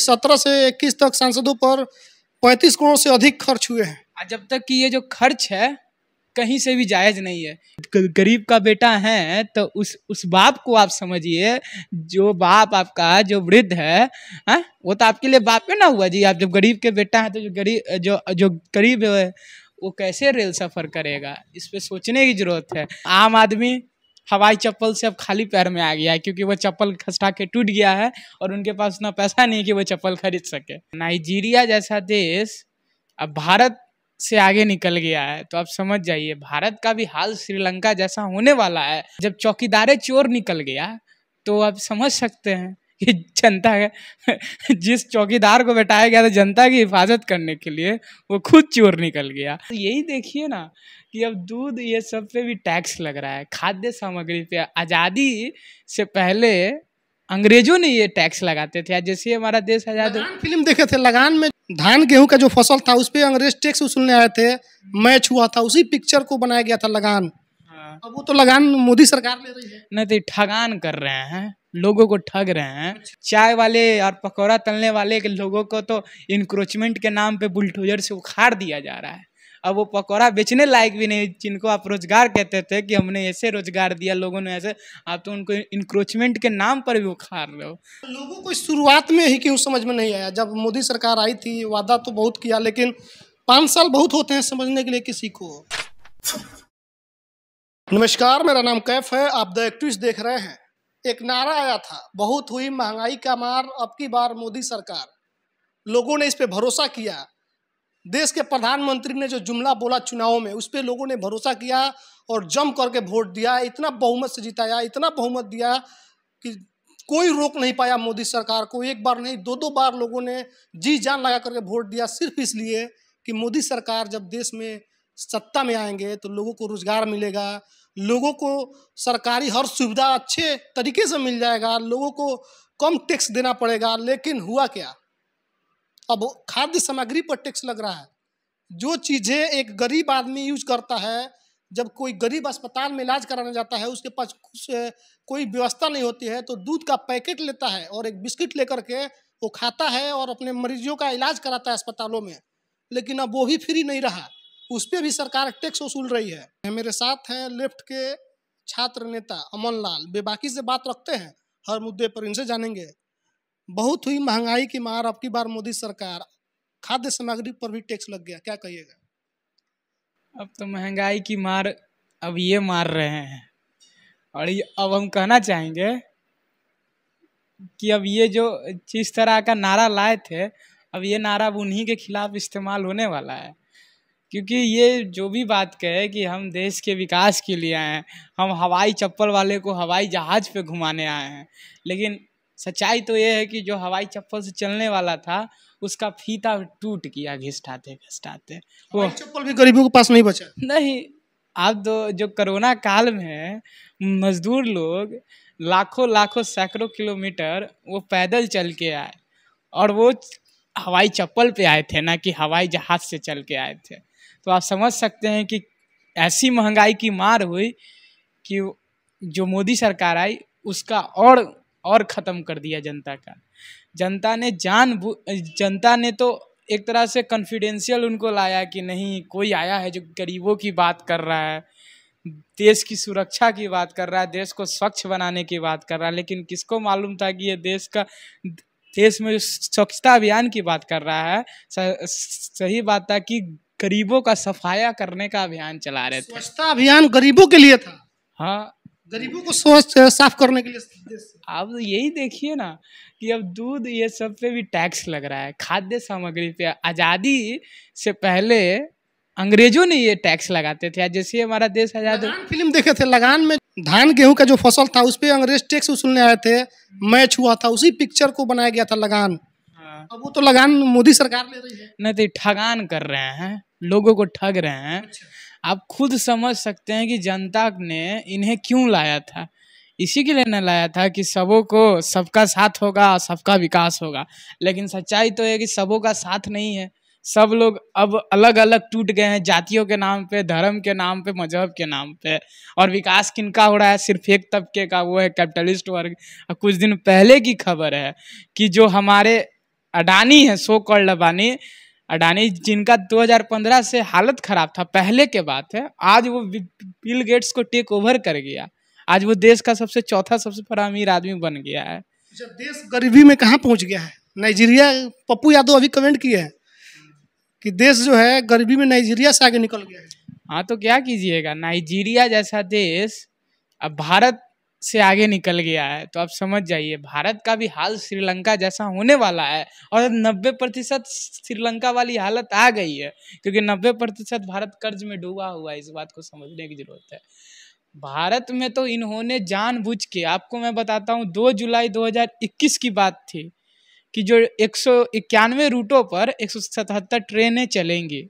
सत्रह से इक्कीस तक सांसदों पर पैंतीस करोड़ से अधिक खर्च हुए हैं जब तक कि ये जो खर्च है कहीं से भी जायज नहीं है गरीब का बेटा है तो उस उस बाप को आप समझिए जो बाप आपका जो वृद्ध है हा? वो तो आपके लिए बाप ना हुआ जी आप जब गरीब के बेटा है तो जो गरीब जो जो गरीब है वो कैसे रेल सफ़र करेगा इस पे सोचने की ज़रूरत है आम आदमी हवाई चप्पल से अब खाली पैर में आ गया है क्योंकि वो चप्पल खसटा के टूट गया है और उनके पास उतना पैसा नहीं कि वो चप्पल खरीद सके नाइजीरिया जैसा देश अब भारत से आगे निकल गया है तो आप समझ जाइए भारत का भी हाल श्रीलंका जैसा होने वाला है जब चौकीदारे चोर निकल गया तो आप समझ सकते हैं कि जनता जिस चौकीदार को बैठाया गया था जनता की हिफाजत करने के लिए वो खुद चोर निकल गया तो यही देखिए ना कि अब दूध ये सब पे भी टैक्स लग रहा है खाद्य सामग्री पे आज़ादी से पहले अंग्रेजों ने ये टैक्स लगाते थे जैसे हमारा देश आजाद फिल्म देखे थे लगान में धान गेहूं का जो फसल था उस पर अंग्रेज टैक्स वसूलने आए थे मैच हुआ था उसी पिक्चर को बनाया गया था लगान अब वो तो लगान मोदी सरकार ले रही है नहीं तो ठगान कर रहे हैं लोगों को ठग रहे हैं चाय वाले और पकौड़ा तलने वाले के लोगों को तो इंक्रोचमेंट के नाम पे बुलडोजर से उखाड़ दिया जा रहा है अब वो पकौड़ा बेचने लायक भी नहीं जिनको आप रोजगार कहते थे कि हमने ऐसे रोजगार दिया लोगों ने ऐसे आप तो उनको इंक्रोचमेंट के नाम पर भी उखाड़ रहे हो लोगों को शुरुआत में ही क्यों समझ में नहीं आया जब मोदी सरकार आई थी वादा तो बहुत किया लेकिन पाँच साल बहुत होते हैं समझने के लिए किसी को नमस्कार मेरा नाम कैफ है आप द एक्टिविस्ट देख रहे हैं एक नारा आया था बहुत हुई महंगाई का मार अब की बार मोदी सरकार लोगों ने इस पर भरोसा किया देश के प्रधानमंत्री ने जो जुमला बोला चुनाव में उस पर लोगों ने भरोसा किया और जम करके वोट दिया इतना बहुमत से जिताया इतना बहुमत दिया कि कोई रोक नहीं पाया मोदी सरकार को एक बार नहीं दो दो बार लोगों ने जी जान लगा करके वोट दिया सिर्फ इसलिए कि मोदी सरकार जब देश में सत्ता में आएंगे तो लोगों को रोज़गार मिलेगा लोगों को सरकारी हर सुविधा अच्छे तरीके से मिल जाएगा लोगों को कम टैक्स देना पड़ेगा लेकिन हुआ क्या अब खाद्य सामग्री पर टैक्स लग रहा है जो चीज़ें एक गरीब आदमी यूज करता है जब कोई गरीब अस्पताल में इलाज कराने जाता है उसके पास कुछ कोई व्यवस्था नहीं होती है तो दूध का पैकेट लेता है और एक बिस्किट लेकर के वो खाता है और अपने मरीजों का इलाज कराता है अस्पतालों में लेकिन अब वो भी फ्री नहीं रहा उस पर भी सरकार टैक्स वसूल रही है मेरे साथ हैं लेफ्ट के छात्र नेता अमन लाल बेबाकी से बात रखते हैं हर मुद्दे पर इनसे जानेंगे बहुत हुई महंगाई की मार अब की बार मोदी सरकार खाद्य सामग्री पर भी टैक्स लग गया क्या कहिएगा अब तो महंगाई की मार अब ये मार रहे हैं और ये अब हम कहना चाहेंगे कि अब ये जो जिस तरह का नारा लाए थे अब ये नारा अब उन्हीं के खिलाफ इस्तेमाल होने वाला है क्योंकि ये जो भी बात कहे कि हम देश के विकास के लिए आए हैं हम हवाई चप्पल वाले को हवाई जहाज़ पे घुमाने आए हैं लेकिन सच्चाई तो ये है कि जो हवाई चप्पल से चलने वाला था उसका फीता टूट गया घिसटाते घिसटाते वो चप्पल भी गरीबों के पास नहीं बचा नहीं आप तो जो कोरोना काल में मजदूर लोग लाखों लाखों सैकड़ों किलोमीटर वो पैदल चल के आए और वो हवाई चप्पल पे आए थे ना कि हवाई जहाज से चल के आए थे तो आप समझ सकते हैं कि ऐसी महंगाई की मार हुई कि जो मोदी सरकार आई उसका और और ख़त्म कर दिया जनता का जनता ने जान जनता ने तो एक तरह से कॉन्फिडेंशियल उनको लाया कि नहीं कोई आया है जो गरीबों की बात कर रहा है देश की सुरक्षा की बात कर रहा है देश को स्वच्छ बनाने की बात कर रहा है लेकिन किसको मालूम था कि ये देश का देश में स्वच्छता अभियान की बात कर रहा है सही बात था कि गरीबों का सफाया करने का अभियान चला रहे थे स्वच्छता अभियान गरीबों के लिए था हाँ गरीबों को स्वच्छ साफ करने के लिए आप तो यही देखिए ना कि अब दूध ये सब पे भी टैक्स लग रहा है खाद्य सामग्री पे आज़ादी से पहले अंग्रेजों ने ये टैक्स लगाते थे जैसे हमारा देश आजाद फिल्म देखे थे लगान में धान गेहूं का जो फसल था उस पर अंग्रेज टैक्स वसूलने आए थे मैच हुआ था उसी पिक्चर को बनाया गया था लगान अब वो तो लगान मोदी सरकार ले रही है नहीं तो ठगान कर रहे हैं लोगों को ठग रहे हैं अच्छा। आप खुद समझ सकते हैं कि जनता ने इन्हें क्यों लाया था इसी के लिए न लाया था कि सबों को सबका साथ होगा सबका विकास होगा लेकिन सच्चाई तो है कि सबों का साथ नहीं है सब लोग अब अलग अलग टूट गए हैं जातियों के नाम पे धर्म के नाम पे मजहब के नाम पे और विकास किनका हो रहा है सिर्फ एक तबके का वो है कैपिटलिस्ट वर्ग कुछ दिन पहले की खबर है कि जो हमारे अडानी है सो कॉल्ड अडानी अडानी जिनका 2015 से हालत खराब था पहले के बात है आज वो बिल गेट्स को टेक ओवर कर गया आज वो देश का सबसे चौथा सबसे बड़ा अमीर आदमी बन गया है जब अच्छा, देश गरीबी में कहाँ पहुँच गया है नाइजीरिया पप्पू यादव अभी कमेंट किए हैं कि देश जो है गरीबी में नाइजीरिया से आगे निकल गया है हाँ तो क्या कीजिएगा नाइजीरिया जैसा देश अब भारत से आगे निकल गया है तो आप समझ जाइए भारत का भी हाल श्रीलंका जैसा होने वाला है और नब्बे प्रतिशत श्रीलंका वाली हालत आ गई है क्योंकि नब्बे प्रतिशत भारत कर्ज में डूबा हुआ है इस बात को समझने की ज़रूरत है भारत में तो इन्होंने जानबूझ के आपको मैं बताता हूँ दो जुलाई 2021 की बात थी कि जो एक सौ इक्यानवे रूटों पर एक सौ सतहत्तर ट्रेनें चलेंगी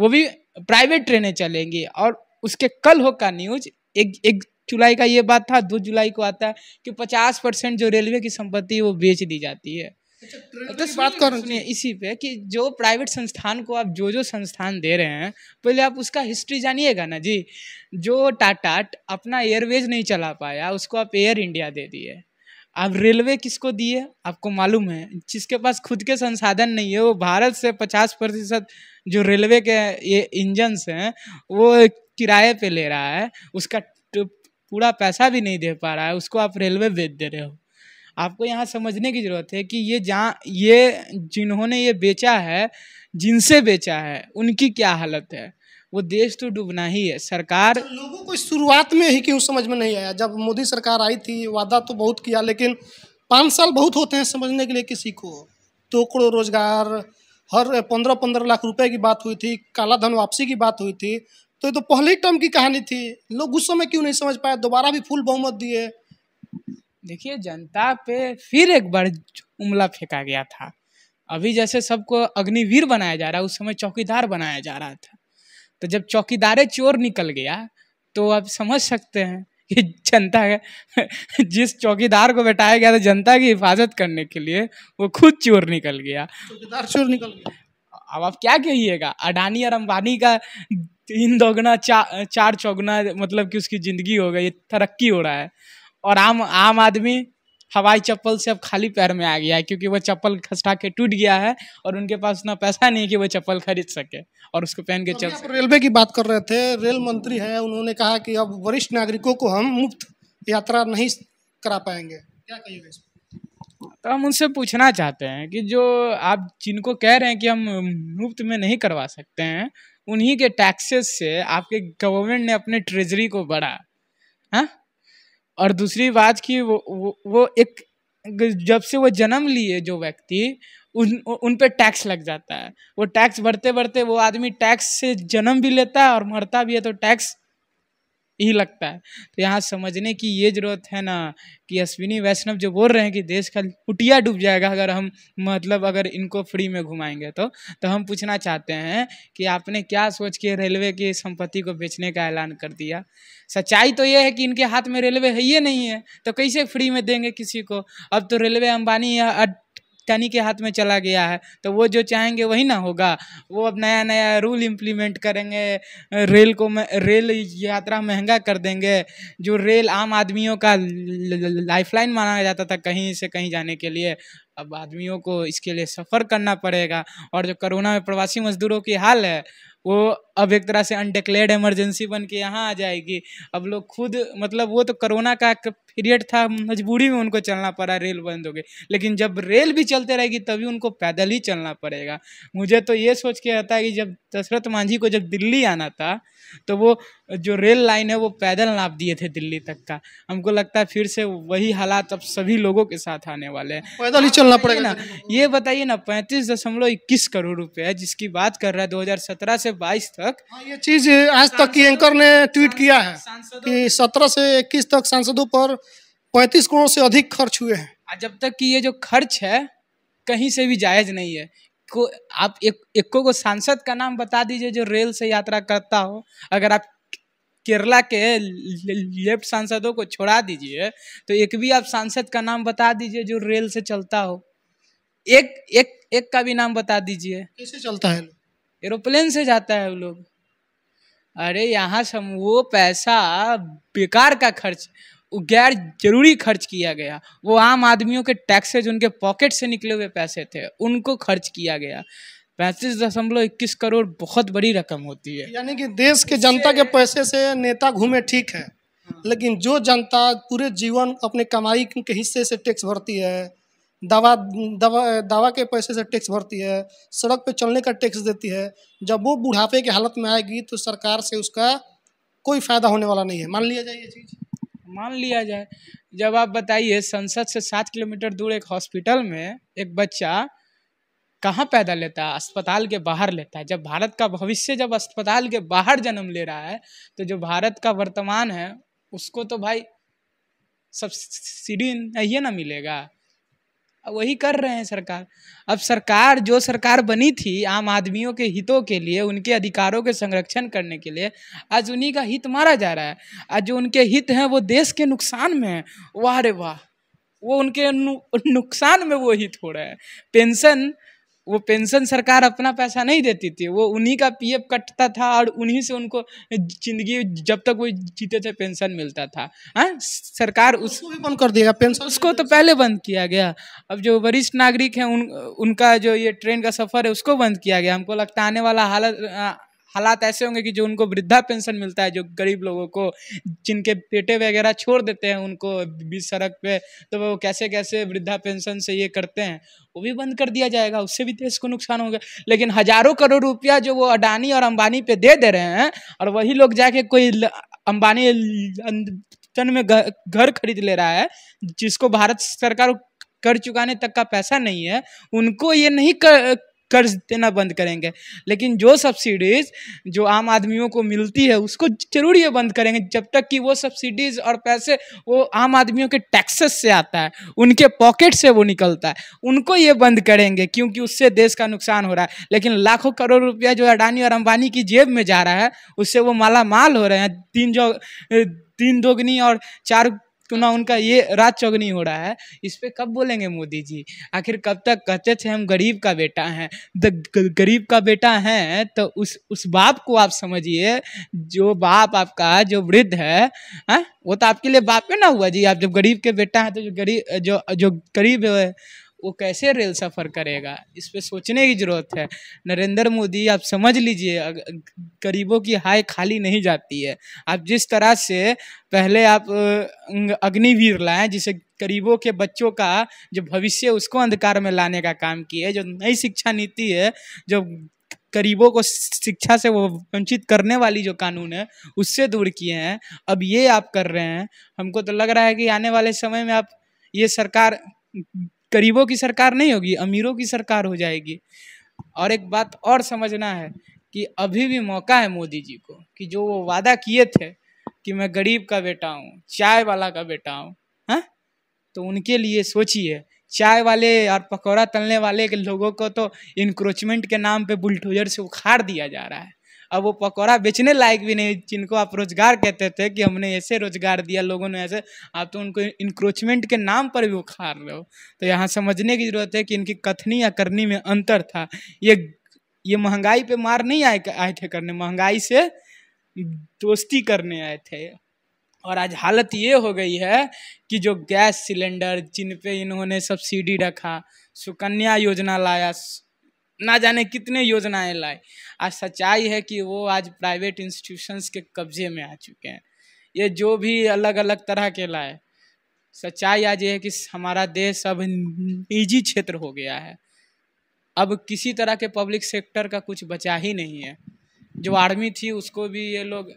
वो भी प्राइवेट ट्रेनें चलेंगी और उसके कल हो का न्यूज एक एक जुलाई का ये बात था दो जुलाई को आता है कि पचास परसेंट जो रेलवे की संपत्ति है वो बेच दी जाती है अच्छा, तो इस बात को इसी पे कि जो प्राइवेट संस्थान को आप जो जो संस्थान दे रहे हैं पहले आप उसका हिस्ट्री जानिएगा ना जी जो टाटा अपना एयरवेज नहीं चला पाया उसको आप एयर इंडिया दे दिए आप रेलवे किसको दिए आपको मालूम है जिसके पास खुद के संसाधन नहीं है वो भारत से पचास प्रतिशत जो रेलवे के ये इंजन्स हैं वो किराए पे ले रहा है उसका पूरा पैसा भी नहीं दे पा रहा है उसको आप रेलवे बेच दे रहे हो आपको यहाँ समझने की ज़रूरत है कि ये जहाँ ये जिन्होंने ये बेचा है जिनसे बेचा है उनकी क्या हालत है वो देश तो डूबना ही है सरकार तो लोगों को शुरुआत में ही क्यों समझ में नहीं आया जब मोदी सरकार आई थी वादा तो बहुत किया लेकिन पाँच साल बहुत होते हैं समझने के लिए किसी को दो करोड़ रोजगार हर पंद्रह पंद्रह लाख रुपए की बात हुई थी काला धन वापसी की बात हुई थी तो ये तो पहले ही टर्म की कहानी थी लोग उस समय क्यों नहीं समझ पाए दोबारा भी फुल बहुमत दिए देखिए जनता पे फिर एक बार उमला फेंका गया था अभी जैसे सबको अग्निवीर बनाया जा रहा है उस समय चौकीदार बनाया जा रहा था तो जब चौकीदारे चोर निकल गया तो आप समझ सकते हैं कि जनता जिस चौकीदार को बैठाया गया था जनता की हिफाजत करने के लिए वो खुद चोर निकल गया चौकीदार चोर निकल गया अब आप क्या कहिएगा अडानी और अंबानी का तीन दोगुना चा, चार चौगुना मतलब कि उसकी ज़िंदगी हो गई तरक्की हो रहा है और आम आम आदमी हवाई चप्पल से अब खाली पैर में आ गया है क्योंकि वह चप्पल खसटा के टूट गया है और उनके पास उतना पैसा नहीं कि वह चप्पल खरीद सके और उसको पहन के चल रेलवे की बात कर रहे थे रेल मंत्री हैं उन्होंने कहा कि अब वरिष्ठ नागरिकों को हम मुफ्त यात्रा नहीं करा पाएंगे क्या कहिएगा तो हम उनसे पूछना चाहते हैं कि जो आप जिनको कह रहे हैं कि हम मुफ्त में नहीं करवा सकते हैं उन्हीं के टैक्सेस से आपके गवर्नमेंट ने अपने ट्रेजरी को बढ़ा हाँ और दूसरी बात कि वो वो, वो एक जब से वो जन्म लिए जो व्यक्ति उन उन पे टैक्स लग जाता है वो टैक्स बढ़ते बढ़ते वो आदमी टैक्स से जन्म भी लेता है और मरता भी है तो टैक्स ही लगता है तो यहाँ समझने की ये ज़रूरत है ना कि अश्विनी वैष्णव जो बोल रहे हैं कि देश का कुटिया डूब जाएगा अगर हम मतलब अगर इनको फ्री में घुमाएंगे तो तो हम पूछना चाहते हैं कि आपने क्या सोच के रेलवे की संपत्ति को बेचने का ऐलान कर दिया सच्चाई तो ये है कि इनके हाथ में रेलवे है ये नहीं है तो कैसे फ्री में देंगे किसी को अब तो रेलवे अंबानी या टनी के हाथ में चला गया है तो वो जो चाहेंगे वही ना होगा वो अब नया नया रूल इम्प्लीमेंट करेंगे रेल को रेल यात्रा महंगा कर देंगे जो रेल आम आदमियों का लाइफलाइन माना जाता था कहीं से कहीं जाने के लिए अब आदमियों को इसके लिए सफ़र करना पड़ेगा और जो कोरोना में प्रवासी मजदूरों की हाल है वो अब एक तरह से अनडिक्लेयर्ड इमरजेंसी बन के यहाँ आ जाएगी अब लोग खुद मतलब वो तो कोरोना का पीरियड था मजबूरी में उनको चलना पड़ा रेल बंद हो गई लेकिन जब रेल भी चलते रहेगी तभी उनको पैदल ही चलना पड़ेगा मुझे तो ये सोच के आता है कि जब दशरथ मांझी को जब दिल्ली आना था तो वो जो रेल लाइन है वो पैदल नाप दिए थे दिल्ली तक का हमको लगता है फिर से वही हालात अब सभी लोगों के साथ आने वाले हैं पैदल ही चलना पड़ेगा ना ये बताइए ना पैंतीस दशमलव इक्कीस करोड़ रुपए है जिसकी बात कर रहा है सत्रह से बाईस तक हाँ, ये चीज आज तक की एंकर ने ट्वीट किया है कि सत्रह से इक्कीस तक सांसदों पर पैंतीस करोड़ से अधिक खर्च हुए हैं जब तक की ये जो खर्च है कहीं से भी जायज नहीं है इसको आप एक इक्को को सांसद का नाम बता दीजिए जो रेल से यात्रा करता हो अगर आप केरला के लेफ्ट सांसदों को छोड़ा दीजिए तो एक भी आप सांसद का नाम बता दीजिए जो रेल से चलता हो एक एक एक का भी नाम बता दीजिए कैसे चलता है एरोप्लेन से जाता है वो लोग अरे यहाँ से वो पैसा बेकार का खर्च गैर जरूरी खर्च किया गया वो आम आदमियों के टैक्सेज उनके पॉकेट से निकले हुए पैसे थे उनको खर्च किया गया पैंतीस दशमलव इक्कीस करोड़ बहुत बड़ी रकम होती है यानी कि देश के जनता के पैसे से नेता घूमे ठीक है लेकिन जो जनता पूरे जीवन अपने कमाई के हिस्से से टैक्स भरती है दवा दवा दवा के पैसे से टैक्स भरती है सड़क पे चलने का टैक्स देती है जब वो बुढ़ापे की हालत में आएगी तो सरकार से उसका कोई फ़ायदा होने वाला नहीं है मान लिया जाए ये चीज़ मान लिया जाए जब आप बताइए संसद से सात किलोमीटर दूर एक हॉस्पिटल में एक बच्चा कहाँ पैदा लेता है अस्पताल के बाहर लेता है जब भारत का भविष्य जब अस्पताल के बाहर जन्म ले रहा है तो जो भारत का वर्तमान है उसको तो भाई सब्सिडी नहीं ना मिलेगा वही कर रहे हैं सरकार अब सरकार जो सरकार बनी थी आम आदमियों के हितों के लिए उनके अधिकारों के संरक्षण करने के लिए आज उन्हीं का हित मारा जा रहा है आज जो उनके हित हैं वो देश के नुकसान में हैं वाह रे वाह वो उनके नु, नुकसान में वो हित हो रहा है पेंशन वो पेंशन सरकार अपना पैसा नहीं देती थी वो उन्हीं का पीएफ कटता था और उन्हीं से उनको जिंदगी जब तक वो जीते थे पेंशन मिलता था हाँ सरकार उसको भी बंद कर दिया पेंशन उसको तो पहले बंद किया गया अब जो वरिष्ठ नागरिक हैं उन उनका जो ये ट्रेन का सफ़र है उसको बंद किया गया हमको लगता आने वाला हालत हालात ऐसे होंगे कि जो उनको वृद्धा पेंशन मिलता है जो गरीब लोगों को जिनके बेटे वगैरह छोड़ देते हैं उनको बीच सड़क पे तो वो कैसे कैसे वृद्धा पेंशन से ये करते हैं वो भी बंद कर दिया जाएगा उससे भी देश को नुकसान होगा लेकिन हजारों करोड़ रुपया जो वो अडानी और अंबानी पे दे दे रहे हैं और वही लोग जाके कोई अंबानी में घर खरीद ले रहा है जिसको भारत सरकार कर चुकाने तक का पैसा नहीं है उनको ये नहीं कर कर्ज देना बंद करेंगे लेकिन जो सब्सिडीज जो आम आदमियों को मिलती है उसको जरूर ये बंद करेंगे जब तक कि वो सब्सिडीज और पैसे वो आम आदमियों के टैक्सेस से आता है उनके पॉकेट से वो निकलता है उनको ये बंद करेंगे क्योंकि उससे देश का नुकसान हो रहा है लेकिन लाखों करोड़ रुपया जो अडानी और अंबानी की जेब में जा रहा है उससे वो मालामाल हो रहे हैं तीन जो तीन दोगुनी और चार ना उनका ये राज चौगनी हो रहा है इस पर कब बोलेंगे मोदी जी आखिर कब तक कहते थे हम गरीब का बेटा हैं गरीब का बेटा हैं तो उस उस बाप को आप समझिए जो बाप आपका जो वृद्ध है हा? वो तो आपके लिए बाप में ना हुआ जी आप जब गरीब के बेटा हैं तो जो गरीब जो जो गरीब वो कैसे रेल सफ़र करेगा इस पर सोचने की ज़रूरत है नरेंद्र मोदी आप समझ लीजिए गरीबों की हाय खाली नहीं जाती है आप जिस तरह से पहले आप अं, अग्निवीर लाएँ जिसे गरीबों के बच्चों का जो भविष्य उसको अंधकार में लाने का काम किए जो नई शिक्षा नीति है जो गरीबों को शिक्षा से वो वंचित करने वाली जो कानून है उससे दूर किए हैं अब ये आप कर रहे हैं हमको तो लग रहा है कि आने वाले समय में आप ये सरकार गरीबों की सरकार नहीं होगी अमीरों की सरकार हो जाएगी और एक बात और समझना है कि अभी भी मौका है मोदी जी को कि जो वो वादा किए थे कि मैं गरीब का बेटा हूँ चाय वाला का बेटा हूँ हाँ तो उनके लिए सोचिए चाय वाले और पकौड़ा तलने वाले के लोगों को तो इनक्रोचमेंट के नाम पे बुलडोजर से उखाड़ दिया जा रहा है अब वो पकौड़ा बेचने लायक भी नहीं जिनको आप रोजगार कहते थे कि हमने ऐसे रोजगार दिया लोगों ने ऐसे आप तो उनको इंक्रोचमेंट के नाम पर भी उखाड़ रहे हो तो यहाँ समझने की ज़रूरत है कि इनकी कथनी या करनी में अंतर था ये ये महंगाई पे मार नहीं आए आए थे करने महंगाई से दोस्ती करने आए थे और आज हालत ये हो गई है कि जो गैस सिलेंडर जिन पे इन्होंने सब्सिडी रखा सुकन्या योजना लाया ना जाने कितने योजनाएं लाए आज सच्चाई है कि वो आज प्राइवेट इंस्टीट्यूशंस के कब्जे में आ चुके हैं ये जो भी अलग अलग तरह के लाए सच्चाई आज ये है कि हमारा देश अब निजी क्षेत्र हो गया है अब किसी तरह के पब्लिक सेक्टर का कुछ बचा ही नहीं है जो आर्मी थी उसको भी ये लोग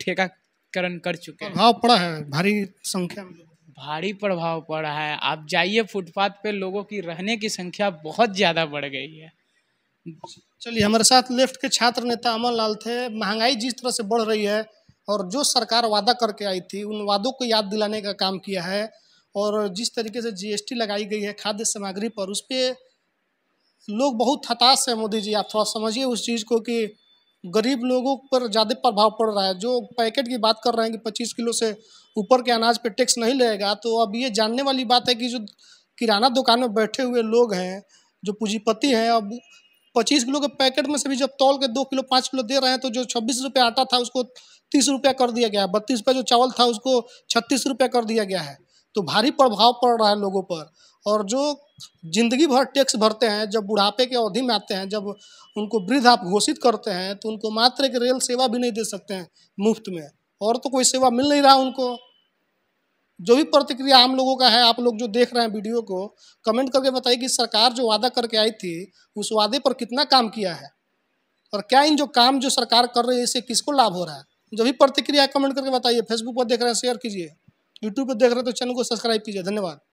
ठेकाकरण कर चुके हैं प्रभाव पड़ा है भारी संख्या में भारी प्रभाव पड़ा है आप जाइए फुटपाथ पे लोगों की रहने की संख्या बहुत ज़्यादा बढ़ गई है चलिए हमारे साथ लेफ्ट के छात्र नेता अमर लाल थे महंगाई जिस तरह से बढ़ रही है और जो सरकार वादा करके आई थी उन वादों को याद दिलाने का काम किया है और जिस तरीके से जीएसटी लगाई गई है खाद्य सामग्री पर उस पर लोग बहुत हताश हैं मोदी जी आप थोड़ा समझिए उस चीज़ को कि गरीब लोगों पर ज़्यादा प्रभाव पड़ रहा है जो पैकेट की बात कर रहे हैं कि पच्चीस किलो से ऊपर के अनाज पर टैक्स नहीं लगेगा तो अब ये जानने वाली बात है कि जो किराना दुकान में बैठे हुए लोग हैं जो पूंजीपति हैं अब पच्चीस किलो के पैकेट में से भी जब तौल के दो किलो पाँच किलो दे रहे हैं तो जो छब्बीस रुपये आटा था उसको तीस रुपया कर दिया गया है बत्तीस रुपये जो चावल था उसको छत्तीस रुपया कर दिया गया है तो भारी प्रभाव पड़ रहा है लोगों पर और जो जिंदगी भर टैक्स भरते हैं जब बुढ़ापे के अवधि में आते हैं जब उनको वृद्ध आप घोषित करते हैं तो उनको मात्र एक रेल सेवा भी नहीं दे सकते हैं मुफ्त में और तो कोई सेवा मिल नहीं रहा उनको जो भी प्रतिक्रिया हम लोगों का है आप लोग जो देख रहे हैं वीडियो को कमेंट करके बताइए कि सरकार जो वादा करके आई थी उस वादे पर कितना काम किया है और क्या इन जो काम जो सरकार कर रही है इससे किसको लाभ हो रहा है जो भी प्रतिक्रिया कमेंट करके बताइए फेसबुक पर देख रहे हैं शेयर कीजिए यूट्यूब पर देख रहे हैं तो चैनल को सब्सक्राइब कीजिए धन्यवाद